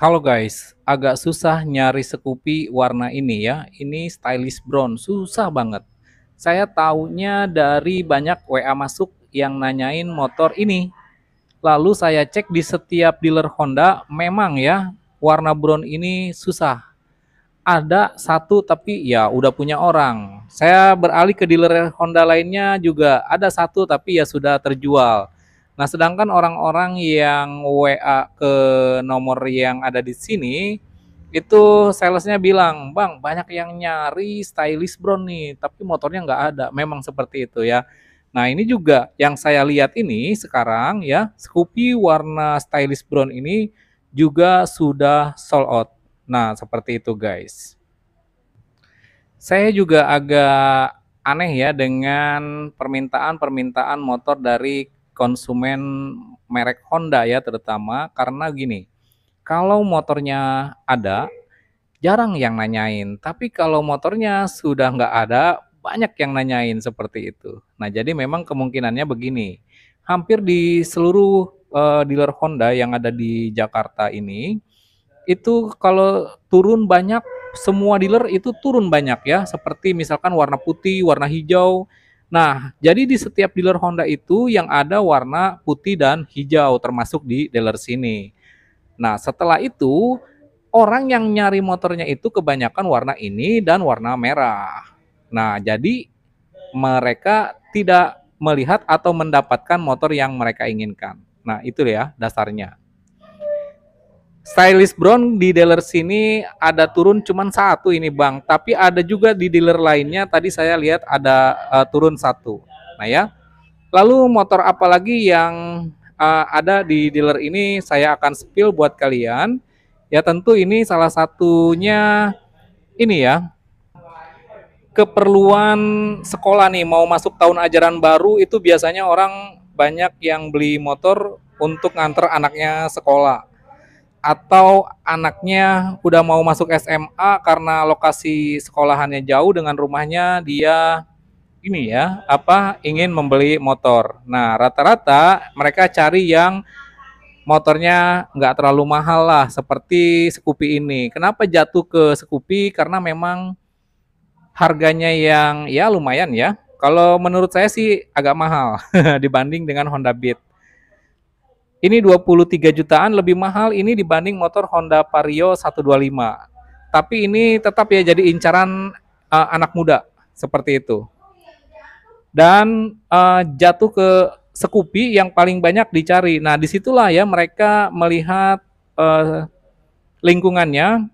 Halo guys, agak susah nyari sekupi warna ini ya. Ini stylish brown, susah banget. Saya taunya dari banyak WA masuk yang nanyain motor ini. Lalu saya cek di setiap dealer Honda, memang ya warna brown ini susah. Ada satu tapi ya udah punya orang. Saya beralih ke dealer Honda lainnya juga ada satu tapi ya sudah terjual Nah, sedangkan orang-orang yang WA ke nomor yang ada di sini itu salesnya bilang, "Bang, banyak yang nyari stylish brown nih, tapi motornya nggak ada." Memang seperti itu ya. Nah, ini juga yang saya lihat ini sekarang ya, Scoopy warna stylish brown ini juga sudah sold out. Nah, seperti itu guys. Saya juga agak aneh ya dengan permintaan-permintaan motor dari konsumen merek Honda ya terutama karena gini, kalau motornya ada jarang yang nanyain, tapi kalau motornya sudah nggak ada banyak yang nanyain seperti itu. Nah jadi memang kemungkinannya begini, hampir di seluruh uh, dealer Honda yang ada di Jakarta ini itu kalau turun banyak semua dealer itu turun banyak ya seperti misalkan warna putih, warna hijau, Nah, jadi di setiap dealer Honda itu yang ada warna putih dan hijau termasuk di dealer sini. Nah, setelah itu orang yang nyari motornya itu kebanyakan warna ini dan warna merah. Nah, jadi mereka tidak melihat atau mendapatkan motor yang mereka inginkan. Nah, itu ya dasarnya. Stylist Brown di dealer sini ada turun cuman satu ini Bang, tapi ada juga di dealer lainnya tadi saya lihat ada uh, turun satu. Nah ya. Lalu motor apa lagi yang uh, ada di dealer ini saya akan spill buat kalian. Ya tentu ini salah satunya ini ya. Keperluan sekolah nih mau masuk tahun ajaran baru itu biasanya orang banyak yang beli motor untuk nganter anaknya sekolah atau anaknya udah mau masuk SMA karena lokasi sekolahannya jauh dengan rumahnya dia ini ya apa ingin membeli motor. Nah rata-rata mereka cari yang motornya nggak terlalu mahal lah seperti Scoopy ini. Kenapa jatuh ke Scoopy? Karena memang harganya yang ya lumayan ya. Kalau menurut saya sih agak mahal dibanding dengan Honda Beat. Ini 23 jutaan lebih mahal ini dibanding motor Honda Vario 125. Tapi ini tetap ya jadi incaran uh, anak muda seperti itu. Dan uh, jatuh ke Sekupi yang paling banyak dicari. Nah, disitulah ya mereka melihat uh, lingkungannya.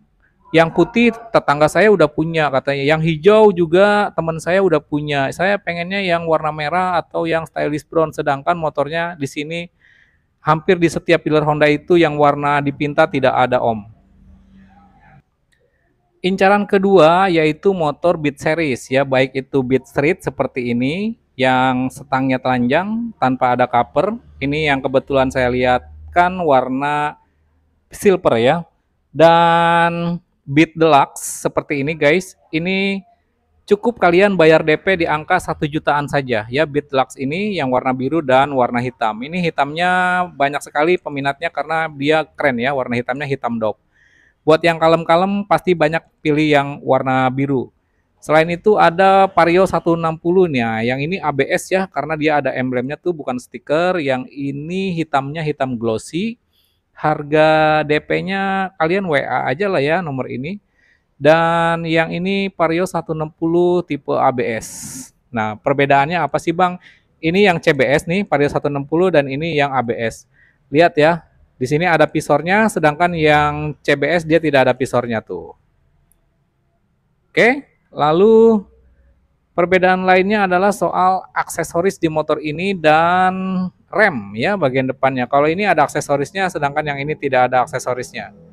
Yang putih tetangga saya udah punya katanya. Yang hijau juga teman saya udah punya. Saya pengennya yang warna merah atau yang stylish brown. Sedangkan motornya di sini hampir di setiap dealer Honda itu yang warna dipinta tidak ada om. Incaran kedua yaitu motor Beat Series ya, baik itu Beat Street seperti ini yang setangnya telanjang tanpa ada cover. Ini yang kebetulan saya lihat kan warna silver ya. Dan Beat Deluxe seperti ini guys. Ini Cukup kalian bayar DP di angka 1 jutaan saja ya Bitlux ini yang warna biru dan warna hitam. Ini hitamnya banyak sekali peminatnya karena dia keren ya warna hitamnya hitam dop. Buat yang kalem-kalem pasti banyak pilih yang warna biru. Selain itu ada Vario 160 nya Yang ini ABS ya karena dia ada emblemnya tuh bukan stiker. Yang ini hitamnya hitam glossy. Harga DP-nya kalian WA aja lah ya nomor ini dan yang ini Vario 160 tipe ABS. Nah, perbedaannya apa sih Bang? Ini yang CBS nih, Vario 160 dan ini yang ABS. Lihat ya, di sini ada visornya, sedangkan yang CBS dia tidak ada visornya tuh. Oke, lalu perbedaan lainnya adalah soal aksesoris di motor ini dan rem ya bagian depannya. Kalau ini ada aksesorisnya sedangkan yang ini tidak ada aksesorisnya.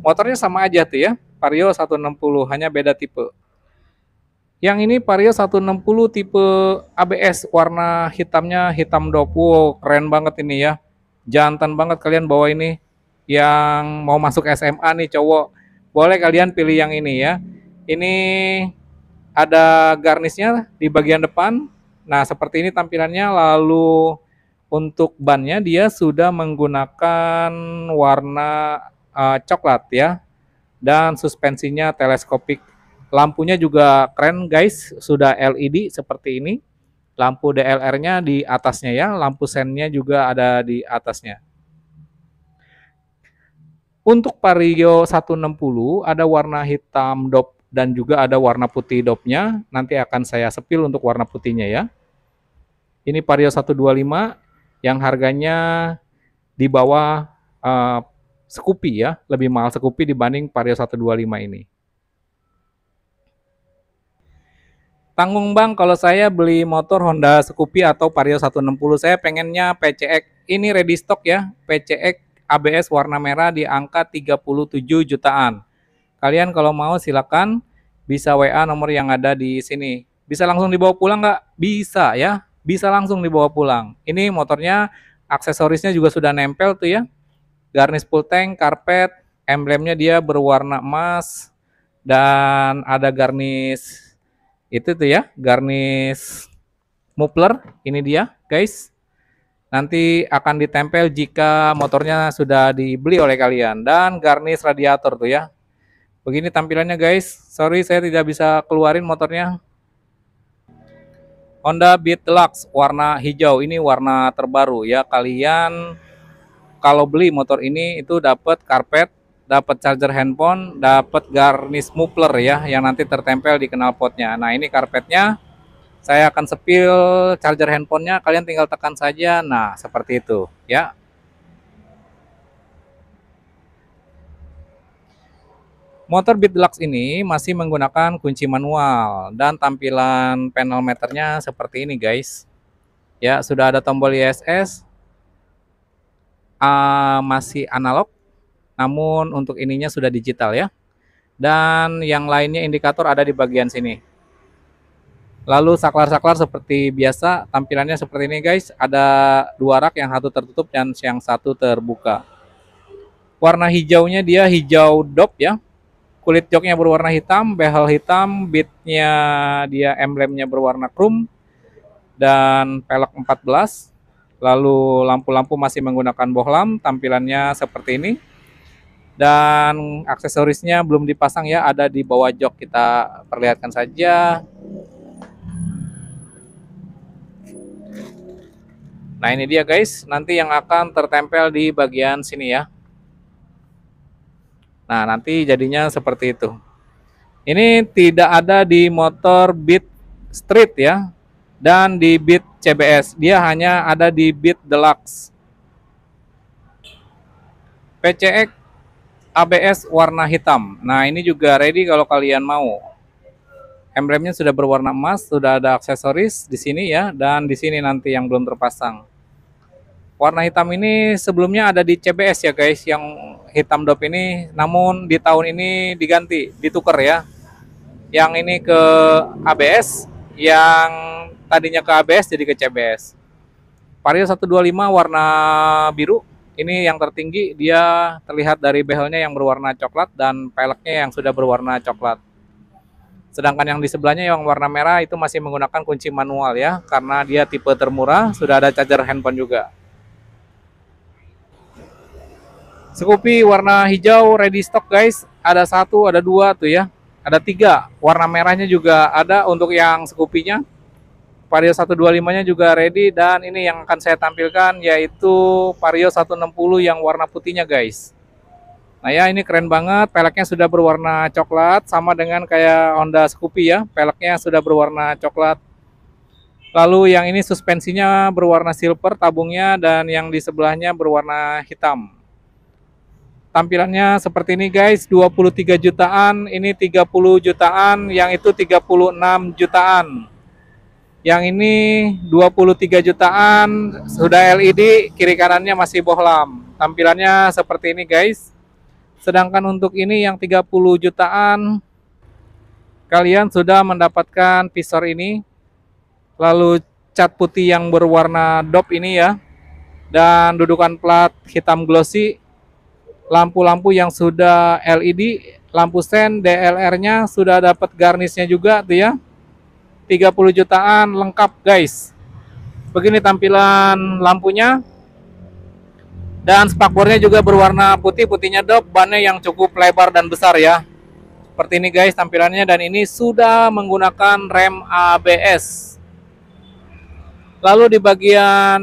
Motornya sama aja tuh ya, Vario 160, hanya beda tipe. Yang ini Vario 160 tipe ABS, warna hitamnya hitam dopu, keren banget ini ya. Jantan banget kalian bawa ini. Yang mau masuk SMA nih cowok, boleh kalian pilih yang ini ya. Ini ada garnisnya di bagian depan. Nah, seperti ini tampilannya. Lalu untuk bannya dia sudah menggunakan warna uh, coklat ya. Dan suspensinya teleskopik. Lampunya juga keren guys, sudah LED seperti ini. Lampu DLR-nya di atasnya ya, lampu sennya juga ada di atasnya. Untuk Vario 160 ada warna hitam dop dan juga ada warna putih dopnya. Nanti akan saya sepil untuk warna putihnya ya. Ini Vario 125 yang harganya di bawah uh, Sekupi ya, lebih mahal Sekupi dibanding Vario 125 ini. Tanggung bang kalau saya beli motor Honda Scoopy atau Vario 160, saya pengennya PCX. Ini ready stock ya, PCX ABS warna merah di angka 37 jutaan. Kalian kalau mau silakan bisa WA nomor yang ada di sini. Bisa langsung dibawa pulang nggak? Bisa ya, bisa langsung dibawa pulang. Ini motornya aksesorisnya juga sudah nempel tuh ya garnish full tank, karpet, emblemnya dia berwarna emas dan ada garnish itu tuh ya, garnish muffler. Ini dia, guys. Nanti akan ditempel jika motornya sudah dibeli oleh kalian dan garnish radiator tuh ya. Begini tampilannya guys. Sorry saya tidak bisa keluarin motornya. Honda Beat Deluxe warna hijau ini warna terbaru ya kalian kalau beli motor ini itu dapat karpet, dapat charger handphone, dapat garnish muffler ya yang nanti tertempel di knalpotnya. Nah, ini karpetnya saya akan sepil charger handphonenya kalian tinggal tekan saja. Nah, seperti itu ya. Motor Beat Deluxe ini masih menggunakan kunci manual dan tampilan panel meternya seperti ini guys. Ya, sudah ada tombol ISS, uh, masih analog, namun untuk ininya sudah digital ya. Dan yang lainnya indikator ada di bagian sini. Lalu saklar-saklar seperti biasa, tampilannya seperti ini guys. Ada dua rak, yang satu tertutup dan yang satu terbuka. Warna hijaunya dia hijau dop ya. Kulit joknya berwarna hitam, behel hitam, bitnya dia emblemnya berwarna krum Dan pelek 14, Lalu lampu-lampu masih menggunakan bohlam, tampilannya seperti ini. Dan aksesorisnya belum dipasang ya, ada di bawah jok kita perlihatkan saja. Nah ini dia guys, nanti yang akan tertempel di bagian sini ya. Nah nanti jadinya seperti itu. Ini tidak ada di motor Beat Street ya, dan di bit CBS. Dia hanya ada di bit Deluxe. PCX ABS warna hitam. Nah, ini juga ready kalau kalian mau. Emblemnya sudah berwarna emas, sudah ada aksesoris di sini ya, dan di sini nanti yang belum terpasang. Warna hitam ini sebelumnya ada di CBS ya guys, yang hitam dop ini, namun di tahun ini diganti, ditukar ya. Yang ini ke ABS, yang tadinya ke ABS jadi ke CBS. Vario 125 warna biru. Ini yang tertinggi dia terlihat dari behelnya yang berwarna coklat dan peleknya yang sudah berwarna coklat. Sedangkan yang di sebelahnya yang warna merah itu masih menggunakan kunci manual ya, karena dia tipe termurah, sudah ada charger handphone juga. Scoopy warna hijau ready stock guys, ada satu, ada dua tuh ya, ada tiga, warna merahnya juga ada untuk yang Scoopy-nya. Vario 125-nya juga ready dan ini yang akan saya tampilkan yaitu Vario 160 yang warna putihnya guys. Nah ya ini keren banget, peleknya sudah berwarna coklat sama dengan kayak Honda Scoopy ya, peleknya sudah berwarna coklat. Lalu yang ini suspensinya berwarna silver tabungnya dan yang di sebelahnya berwarna hitam. Tampilannya seperti ini guys, 23 jutaan, ini 30 jutaan, yang itu 36 jutaan. Yang ini 23 jutaan, sudah LED, kiri kanannya masih bohlam. Tampilannya seperti ini guys. Sedangkan untuk ini yang 30 jutaan, kalian sudah mendapatkan visor ini. Lalu cat putih yang berwarna dop ini ya. Dan dudukan plat hitam glossy. Lampu-lampu yang sudah LED, lampu sen, DLR-nya sudah dapat garnisnya juga tuh ya. 30 jutaan lengkap guys begini tampilan lampunya dan spakbornya juga berwarna putih putihnya dop bannya yang cukup lebar dan besar ya seperti ini guys tampilannya dan ini sudah menggunakan rem ABS lalu di bagian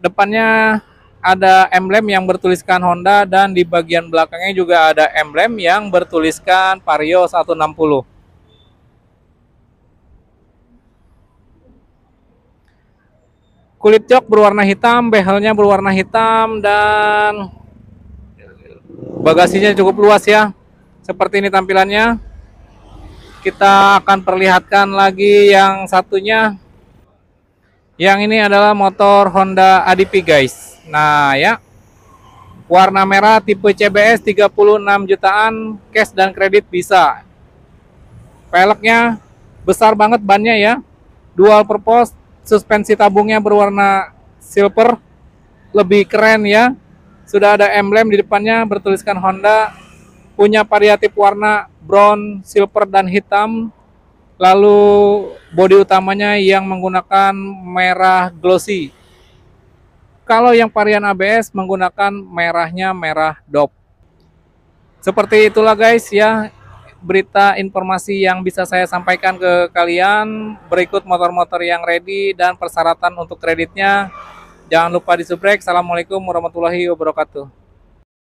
depannya ada emblem yang bertuliskan Honda dan di bagian belakangnya juga ada emblem yang bertuliskan Vario 160 kulit jok berwarna hitam, behelnya berwarna hitam dan bagasinya cukup luas ya. Seperti ini tampilannya. Kita akan perlihatkan lagi yang satunya. Yang ini adalah motor Honda ADP guys. Nah ya. Warna merah tipe CBS 36 jutaan cash dan kredit bisa. Peleknya besar banget bannya ya. Dual purpose suspensi tabungnya berwarna silver lebih keren ya sudah ada emblem di depannya bertuliskan Honda punya variatif warna brown, silver dan hitam lalu bodi utamanya yang menggunakan merah glossy kalau yang varian ABS menggunakan merahnya merah dop seperti itulah guys ya berita informasi yang bisa saya sampaikan ke kalian. Berikut motor-motor yang ready dan persyaratan untuk kreditnya. Jangan lupa di subrek. Assalamualaikum warahmatullahi wabarakatuh.